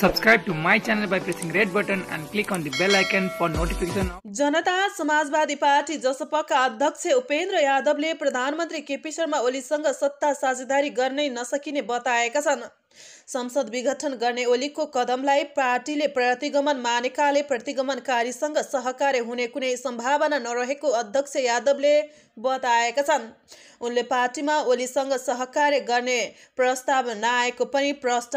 subscribe to my channel by pressing red button and click on the bell icon for notification Janata Samajwadi party जसपाका अध्यक्ष उपेन्द्र यादवले प्रधानमन्त्री केपी शर्मा ओलीसँग सत्ता साझेदारी गर्नै नसकिने बताएका छन् संसद विघटन गर्ने ओलीको कदमलाई पार्टीले प्रतिगमन मानेकाले प्रतिगमनकारीसँग सहकार्य हुने कुनै सम्भावना नरहेको अध्यक्ष यादवले बताएका छन् उनले पार्टीमा ओलीसँग सहकार्य गर्ने प्रस्ताव नआएको पनि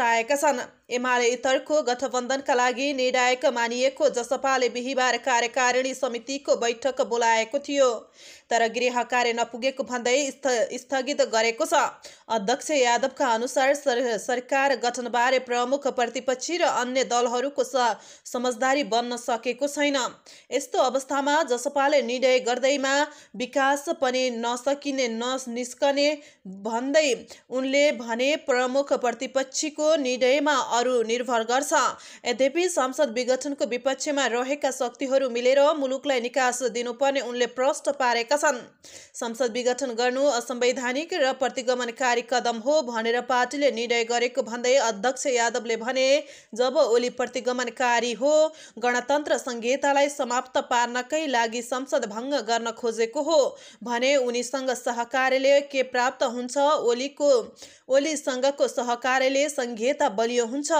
आएका छन् एमाले इतरको गठबन्धनका लागि निर्णायक मानिएको जसपाले बिहिबार कार्यकारिणी समितिको बैठक बोलाएको थियो तर गृह कार्य नपुगेको भन्दै स्थगित गरेको छ अध्यक्ष यादवका अनुसार सर, सर सरकार गठनबारे प्रमुख प्रतिपक्षी र अन्य दलहरूको समझदारी बन्न सकेको छैन यस्तो अवस्थामा जसपाले निर्णय गर्दैमा विकास पनि नसकिने निस्कने भन्दै उनले भने प्रमुख प्रतिपक्षीको निर्णयमा अरू निर्भर गर्छ यद्यपि संसद विघटनको विपक्षमा रहेका शक्तिहरू मिलेर मुलुकलाई निकास दिनुपर्ने उनले प्रष्ट पारेका छन् संसद विघटन गर्नु असंवैधानिक र प्रतिगमनकारी कदम हो भनेर पार्टीले निर्णय गरेको गरेको भन्दै अध्यक्ष यादवले भने जब ओली प्रतिगमनकारी हो गणतन्त्र संहितालाई समाप्त पार्नकै लागि संसद भङ्ग गर्न खोजेको हो भने उनीसँग सहकार्यले के प्राप्त हुन्छ ओलीको ओलीसँगको सहकार्यले संहिता बलियो हुन्छ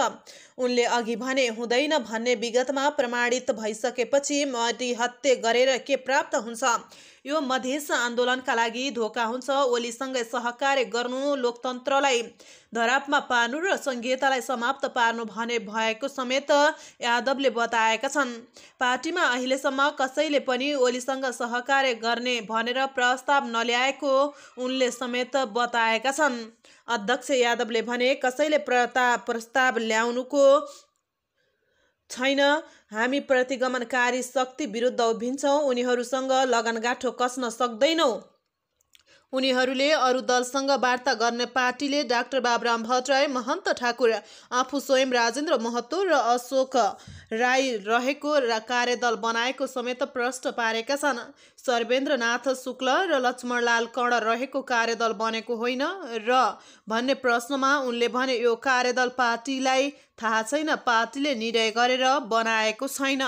उनले अघि भने हुँदैन भन्ने विगतमा प्रमाणित भइसकेपछि मरिहत्य गरेर के प्राप्त हुन्छ यो मधेस आन्दोलनका लागि धोका हुन्छ ओलीसँगै सहकार्य गर्नु लोकतन्त्रलाई धरापमा पार्नु र सङ्घीयतालाई समाप्त पार्नु भने भएको समेत यादवले बताएका छन् पार्टीमा अहिलेसम्म कसैले पनि ओलीसँग सहकार्य गर्ने भनेर प्रस्ताव नल्याएको उनले समेत बताएका छन् अध्यक्ष यादवले भने कसैले प्रस्ताव ल्याउनुको छैन हामी प्रतिगमनकारी शक्ति विरुद्ध उभिन्छौँ उनीहरूसँग लगनगाँठो कस्न सक्दैनौँ उनीहरूले अरू दलसँग वार्ता गर्ने पार्टीले डाक्टर बाबुराम भट्टराई महन्त ठाकुर आफू स्वयं राजेन्द्र महतो र अशोक राई रहेको र कार्यदल बनाएको समेत प्रश्न पारेका छन् सर्वेन्द्रनाथ शुक्ल र लक्ष्मणलाल कण रहेको कार्यदल बनेको होइन र भन्ने प्रश्नमा उनले भने यो कार्यदल पार्टीलाई थाहा छैन पार्टीले निर्णय गरेर बनाएको छैन